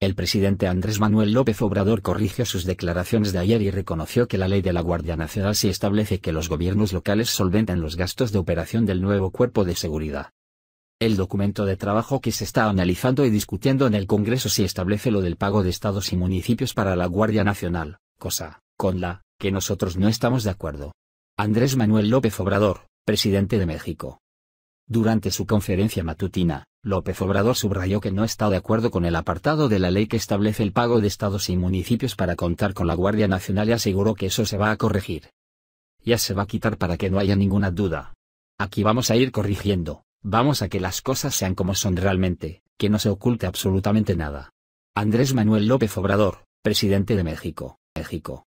El presidente Andrés Manuel López Obrador corrigió sus declaraciones de ayer y reconoció que la ley de la Guardia Nacional sí establece que los gobiernos locales solventan los gastos de operación del nuevo cuerpo de seguridad. El documento de trabajo que se está analizando y discutiendo en el Congreso sí establece lo del pago de estados y municipios para la Guardia Nacional, cosa, con la, que nosotros no estamos de acuerdo. Andrés Manuel López Obrador, presidente de México. Durante su conferencia matutina, López Obrador subrayó que no está de acuerdo con el apartado de la ley que establece el pago de estados y municipios para contar con la Guardia Nacional y aseguró que eso se va a corregir. Ya se va a quitar para que no haya ninguna duda. Aquí vamos a ir corrigiendo, vamos a que las cosas sean como son realmente, que no se oculte absolutamente nada. Andrés Manuel López Obrador, presidente de México, México.